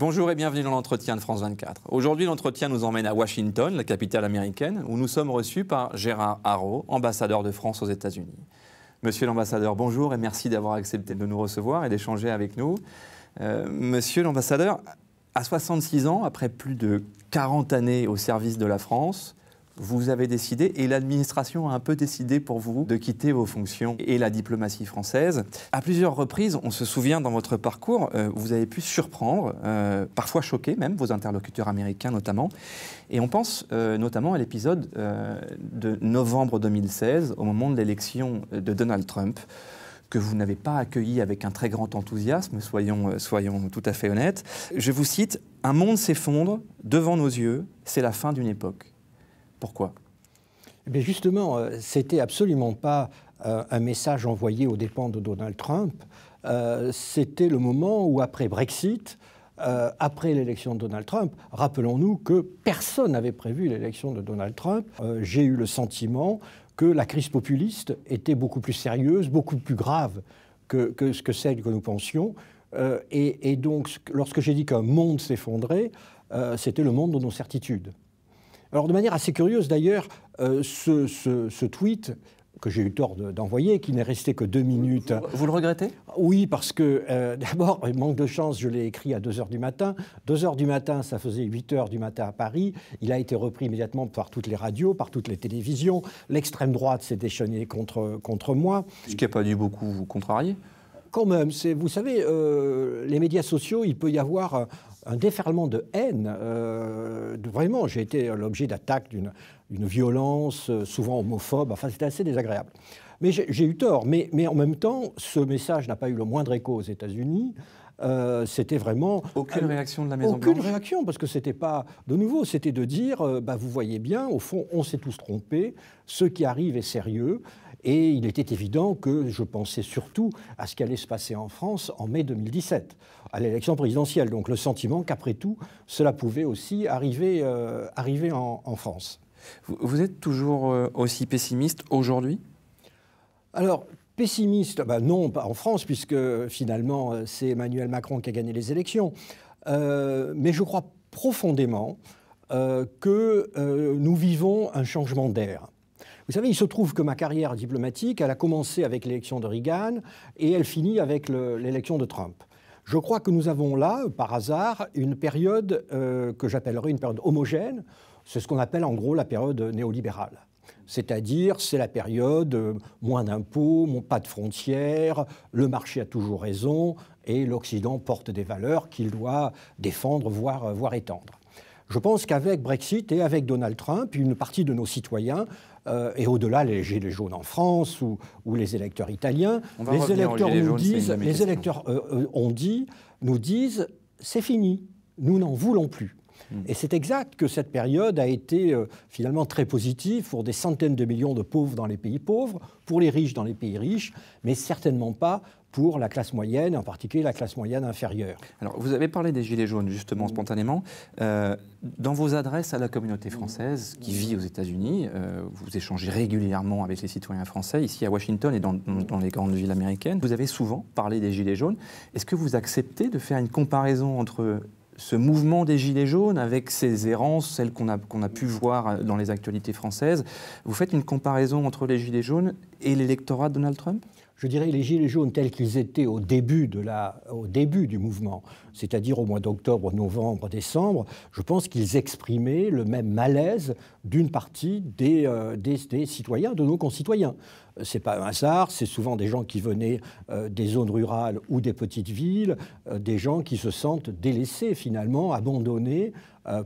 Bonjour et bienvenue dans l'entretien de France 24. Aujourd'hui, l'entretien nous emmène à Washington, la capitale américaine, où nous sommes reçus par Gérard Haro, ambassadeur de France aux États-Unis. Monsieur l'ambassadeur, bonjour et merci d'avoir accepté de nous recevoir et d'échanger avec nous. Euh, monsieur l'ambassadeur, à 66 ans, après plus de 40 années au service de la France, vous avez décidé, et l'administration a un peu décidé pour vous, de quitter vos fonctions et la diplomatie française. À plusieurs reprises, on se souvient dans votre parcours, euh, vous avez pu surprendre, euh, parfois choquer même, vos interlocuteurs américains notamment. Et on pense euh, notamment à l'épisode de novembre 2016, au moment de l'élection de Donald Trump que vous n'avez pas accueilli avec un très grand enthousiasme, soyons tout à fait honnêtes. Je vous cite, Un monde s'effondre devant nos yeux, c'est la fin d'une époque. Pourquoi Mais eh Justement, euh, c'était absolument pas euh, un message envoyé aux dépens de Donald Trump. Euh, c'était le moment où, après Brexit, après l'élection de Donald Trump, rappelons-nous que personne n'avait prévu l'élection de Donald Trump. J'ai eu le sentiment que la crise populiste était beaucoup plus sérieuse, beaucoup plus grave que, ce que celle que nous pensions. et, et, donc, lorsque j'ai dit qu'un monde s'effondrait, c'était le monde de nos certitudes. Alors de manière assez curieuse d'ailleurs, euh, ce, tweet que j'ai eu tort d'envoyer, qui n'est resté que deux minutes. Vous, le regrettez Oui, parce que euh, d'abord, manque de chance, je l'ai écrit à 2h du matin. 2h du matin, ça faisait 8h du matin à Paris. Il a été repris immédiatement par toutes les radios, par toutes les télévisions. L'extrême droite s'est déchaînée contre, contre moi. Ce qui n'a pas dû beaucoup vous contrarier quand même, vous savez, euh, les médias sociaux, il peut y avoir un déferlement de haine. Euh, vraiment, j'ai été l'objet d'attaques d'une violence, euh, souvent homophobe. Enfin, c'était assez désagréable. Mais j'ai eu tort. Mais, en même temps, ce message n'a pas eu le moindre écho aux États-Unis. Euh, c'était vraiment aucune réaction de la Maison Blanche. Aucune réaction parce que c'était pas de nouveau, c'était de dire, bah, vous voyez bien, au fond, on s'est tous trompés. Ce qui arrive est sérieux. Et il était évident que je pensais surtout à ce qui allait se passer en France en mai 2017, à l'élection présidentielle. Donc le sentiment qu'après tout, cela pouvait aussi arriver, euh, arriver en, France. Vous êtes toujours euh, aussi pessimiste aujourd'hui Alors, pessimiste, bah non, pas en France, puisque finalement, euh, c'est Emmanuel Macron qui a gagné les élections. mais je crois profondément que nous vivons un changement d'air. Vous savez, il se trouve que ma carrière diplomatique, elle a commencé avec l'élection de Reagan et elle finit avec l'élection de Trump. Je crois que nous avons là, par hasard, une période euh, que j'appellerais une période homogène. C'est ce qu'on appelle en gros la période néolibérale. C'est-à-dire, c'est la période euh, moins d'impôts, pas de frontières, le marché a toujours raison et l'Occident porte des valeurs qu'il doit défendre, voire, euh, voire étendre. Je pense qu'avec Brexit et avec Donald Trump, une partie de nos citoyens, euh, et au-delà les Gilets jaunes en France ou, les électeurs italiens, les électeurs, nous disent, les électeurs euh, euh, dit, nous disent c'est fini, nous n'en voulons plus. Mm. Et c'est exact que cette période a été euh, finalement très positive pour des centaines de millions de pauvres dans les pays pauvres, pour les riches dans les pays riches, mais certainement pas pour la classe moyenne, en particulier la classe moyenne inférieure. Alors, vous avez parlé des Gilets jaunes, justement, mm. spontanément. Euh, dans vos adresses à la communauté française qui vit aux États-Unis, euh, vous échangez régulièrement avec les citoyens français, ici à Washington et dans, dans les grandes villes américaines. Vous avez souvent parlé des Gilets jaunes. Est-ce que vous acceptez de faire une comparaison entre ce mouvement des Gilets jaunes avec ses errances, celles qu'on a, qu'on a pu voir dans les actualités françaises. Vous faites une comparaison entre les Gilets jaunes et l'électorat de Donald Trump je dirais, les Gilets jaunes tels qu'ils étaient au début, du mouvement, c'est-à-dire au mois d'octobre, novembre, décembre, je pense qu'ils exprimaient le même malaise d'une partie des, euh, citoyens, de nos concitoyens Ce n'est pas un hasard, c'est souvent des gens qui venaient euh, des zones rurales ou des petites villes, euh, des gens qui se sentent délaissés finalement, abandonnés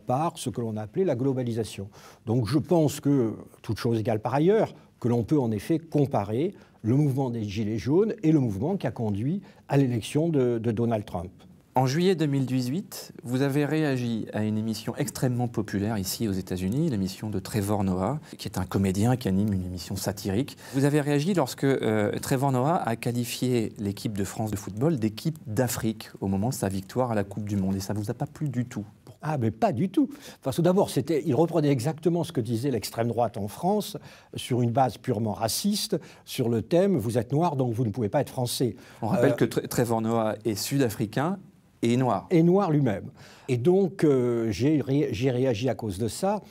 par ce que l'on appelait la globalisation. Donc je pense que, toute chose égale par ailleurs, que l'on peut en effet comparer le mouvement des Gilets jaunes et le mouvement qui a conduit à l'élection de, Donald Trump. En juillet 2018, vous avez réagi à une émission extrêmement populaire ici aux États-Unis, l'émission de Trevor Noah, qui est un comédien qui anime une émission satirique. Vous avez réagi lorsque euh, Trevor Noah a qualifié l'équipe de France de football d'équipe d'Afrique au moment de sa victoire à la Coupe du Monde. Et ça ne vous a pas plu du tout ah, mais pas du tout. Parce que d'abord, il reprenait exactement ce que disait l'extrême droite en France, sur une base purement raciste, sur le thème vous êtes noir, donc vous ne pouvez pas être français. On rappelle euh, que Trevor Noah est sud-africain et noir. Et noir lui-même. Et donc, euh, j'ai, réagi à cause de ça.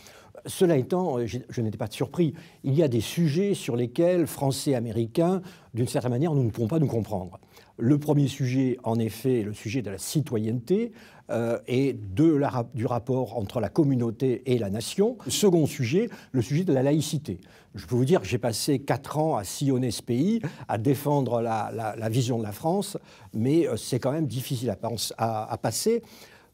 Cela étant, euh, je, n'étais pas surpris. Il y a des sujets sur lesquels, Français, Américains, d'une certaine manière, nous ne pouvons pas nous comprendre. Le premier sujet, en effet, est le sujet de la citoyenneté euh, et de la, du rapport entre la communauté et la nation. Le Second sujet, le sujet de la laïcité. Je peux vous dire, que j'ai passé quatre ans à sillonner ce pays, à défendre la, vision de la France, mais euh, c'est quand même difficile à, à passer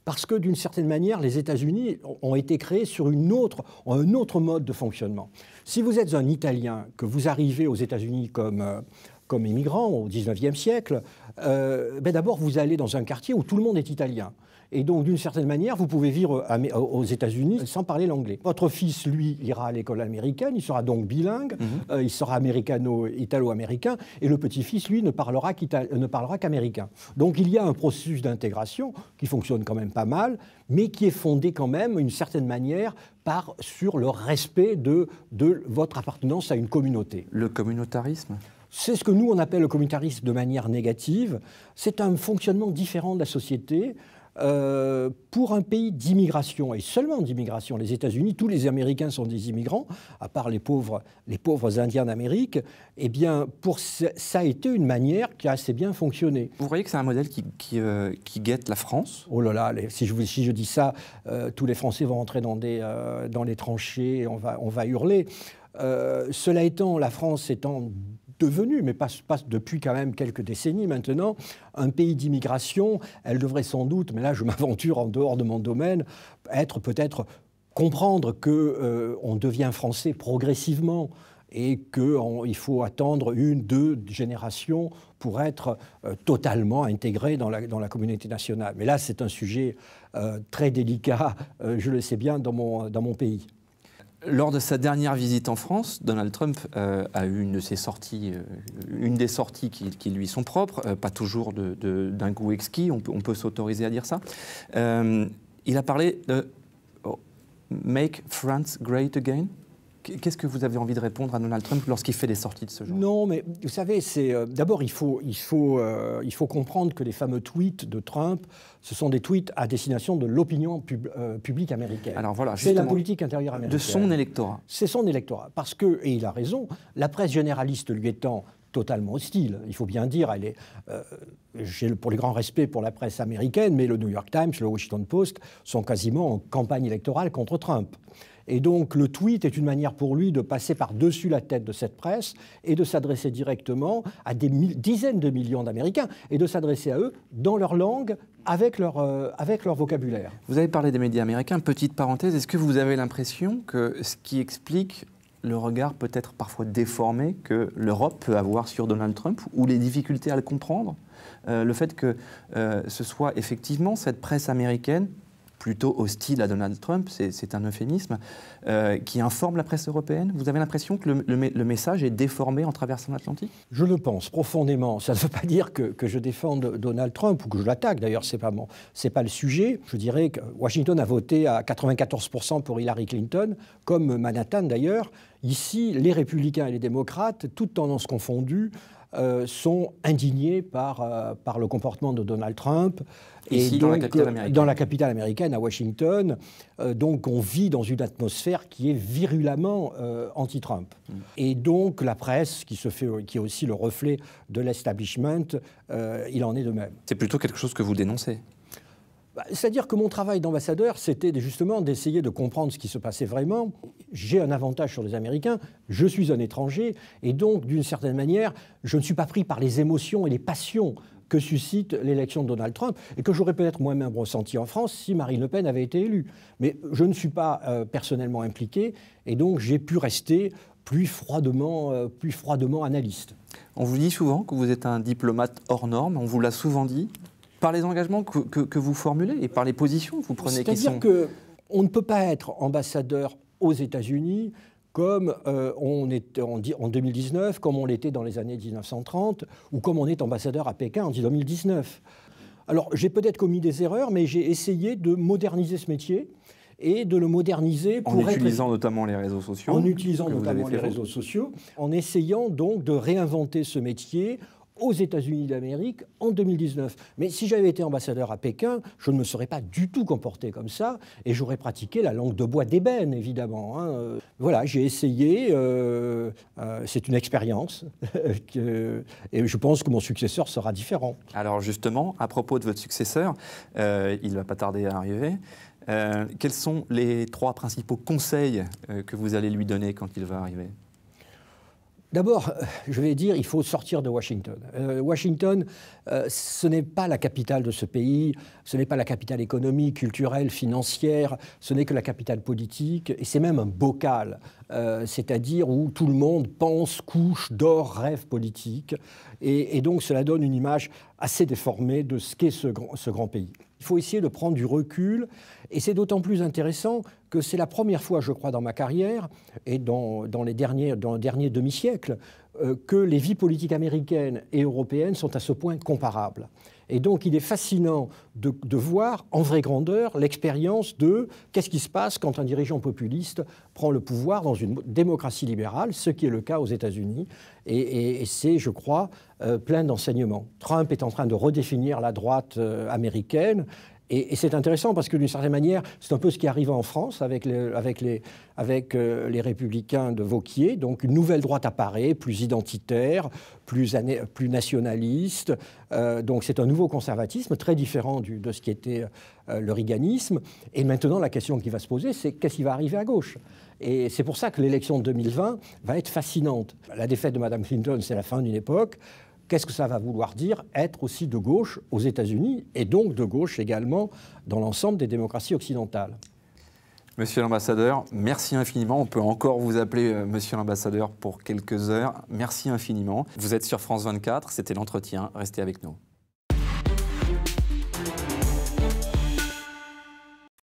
parce que d'une certaine manière, les États-Unis ont été créés sur une autre, un autre mode de fonctionnement. Si vous êtes un Italien, que vous arrivez aux États-Unis comme euh, comme immigrant au XIXe siècle, euh, ben d'abord vous allez dans un quartier où tout le monde est italien. Et donc, d'une certaine manière, vous pouvez vivre aux États-Unis sans parler l'anglais. Votre fils, lui, ira à l'école américaine, il sera donc bilingue, mhm. euh, il sera américano-italo-américain, et le petit-fils, lui, ne parlera qu'américain. donc, il y a un processus d'intégration qui fonctionne quand même pas mal, mais qui est fondé quand même, d'une certaine manière, par, sur le respect de votre appartenance à une communauté. Le communautarisme c'est ce que nous, on appelle le communautarisme de manière négative. C'est un fonctionnement différent de la société. Euh, pour un pays d'immigration, et seulement d'immigration, les États-Unis, tous les Américains sont des immigrants, à part les pauvres, les pauvres Indiens d'Amérique, eh bien, pour ça a été une manière qui a assez bien fonctionné. Vous voyez que c'est un modèle qui, euh, guette la France Oh là là, si, je, si, je, dis ça, euh, tous les Français vont entrer dans, des, dans les tranchées, on va, on va hurler. cela étant, la France étant devenue, mais pas, depuis quand même quelques décennies maintenant, un pays d'immigration. Elle devrait sans doute, mais là je m'aventure en dehors de mon domaine, être peut-être comprendre que euh, devient français progressivement et qu'il faut attendre une, deux générations pour être euh, totalement intégré dans la, dans la, communauté nationale. Mais là, c'est un sujet euh, très délicat, je le sais bien, dans mon, dans mon pays. Lors de sa dernière visite en France, Donald Trump euh, a eu une sorties, euh, une des sorties qui, lui sont propres, euh, pas toujours d'un goût exquis, on, peut s'autoriser à dire ça. il a parlé de oh, Make France Great Again Qu'est-ce que vous avez envie de répondre à Donald Trump lorsqu'il fait des sorties de ce genre Non, mais vous savez, c'est euh, d'abord il faut, il, faut, euh, il faut comprendre que les fameux tweets de Trump, ce sont des tweets à destination de l'opinion euh, publique américaine. Alors voilà, c'est la politique intérieure américaine. De son électorat. C'est son électorat, parce que et il a raison. La presse généraliste lui étant totalement hostile. Il faut bien dire, elle est, j'ai pour les grands respects pour la presse américaine, mais le New York Times, le Washington Post sont quasiment en campagne électorale contre Trump. Et donc le tweet est une manière pour lui de passer par-dessus la tête de cette presse et de s'adresser directement à des dizaines de millions d'Américains et de s'adresser à eux dans leur langue avec leur, euh, avec leur vocabulaire. Vous avez parlé des médias américains, petite parenthèse, est-ce que vous avez l'impression que ce qui explique le regard peut-être parfois déformé que l'Europe peut avoir sur Donald Trump ou les difficultés à le comprendre, euh, le fait que euh, ce soit effectivement cette presse américaine plutôt hostile à Donald Trump, c'est un euphémisme, euh, qui informe la presse européenne Vous avez l'impression que le, message est déformé en traversant l'Atlantique Je le pense profondément. Ça ne veut pas dire que, je défende Donald Trump ou que je l'attaque. D'ailleurs, ce n'est pas, pas le sujet. Je dirais que Washington a voté à 94% pour Hillary Clinton, comme Manhattan d'ailleurs. Ici, les républicains et les démocrates, toutes tendances confondues, euh, sont indignés par, euh, par le comportement de Donald Trump. et dans, la capitale américaine. à Washington. Euh, donc on vit dans une atmosphère qui est virulemment anti-Trump. Mm. Et donc la presse, qui est aussi le reflet de l'establishment, il en est de même. C'est plutôt quelque chose que vous dénoncez bah, c'est-à-dire que mon travail d'ambassadeur, c'était justement d'essayer de comprendre ce qui se passait vraiment. J'ai un avantage sur les Américains, je suis un étranger, et donc, d'une certaine manière, je ne suis pas pris par les émotions et les passions que suscite l'élection de Donald Trump et que j'aurais peut-être moi-même ressenti en France si Marine Le Pen avait été élue. Mais je ne suis pas euh, personnellement impliqué et donc j'ai pu rester plus froidement, euh, plus froidement analyste. On vous dit souvent que vous êtes un diplomate hors norme, on vous l'a souvent dit. Par les engagements que, vous formulez et par les positions que vous prenez. C'est-à-dire on ne peut pas être ambassadeur aux États-Unis comme euh, on était en, 2019, comme on l'était dans les années 1930, ou comme on est ambassadeur à Pékin en 2019. Alors j'ai peut-être commis des erreurs, mais j'ai essayé de moderniser ce métier et de le moderniser pour en utilisant notamment les réseaux sociaux. En utilisant notamment les réseaux sociaux, en essayant donc de réinventer ce métier aux États-Unis d'Amérique en 2019. Mais si j'avais été ambassadeur à Pékin, je ne me serais pas du tout comporté comme ça et j'aurais pratiqué la langue de bois d'ébène, évidemment. Hein. Voilà, j'ai essayé, euh, euh, c'est une expérience et je pense que mon successeur sera différent. Alors justement, à propos de votre successeur, euh, il va pas tarder à arriver. Euh, quels sont les trois principaux conseils que vous allez lui donner quand il va arriver D'abord, euh, je vais dire, il faut sortir de Washington. Euh, Washington, euh, ce n'est pas la capitale de ce pays, ce n'est pas la capitale économique, culturelle, financière, ce n'est que la capitale politique, et c'est même un bocal, c'est-à-dire où tout le monde pense, couche, dort, rêve politique, et, donc cela donne une image assez déformée de ce qu'est ce grand pays. Il faut essayer de prendre du recul. Et c'est d'autant plus intéressant que c'est la première fois, je crois, dans ma carrière et dans, les derniers, dans le dernier demi-siècle, euh, que les vies politiques américaines et européennes sont à ce point comparables. Et donc il est fascinant de, voir en vraie grandeur l'expérience de qu'est-ce qui se passe quand un dirigeant populiste prend le pouvoir dans une démocratie libérale, ce qui est le cas aux États-Unis. Et, c'est, je crois, euh, plein d'enseignements. Trump est en train de redéfinir la droite euh, américaine et, c'est intéressant parce que d'une certaine manière, c'est un peu ce qui arrive en France avec, euh, les, républicains de Vauquier. Donc une nouvelle droite apparaît, plus identitaire, plus, nationaliste. Euh, donc c'est un nouveau conservatisme très différent de ce qui était euh, le riganisme. Et maintenant, la question qui va se poser, c'est qu'est-ce qui va arriver à gauche et c'est pour ça que l'élection de 2020 va être fascinante. La défaite de Mme Clinton, c'est la fin d'une époque. Qu'est-ce que ça va vouloir dire être aussi de gauche aux États-Unis et donc de gauche également dans l'ensemble des démocraties occidentales Monsieur l'ambassadeur, merci infiniment. On peut encore vous appeler euh, monsieur l'ambassadeur pour quelques heures. Merci infiniment. Vous êtes sur France 24, c'était l'entretien. Restez avec nous.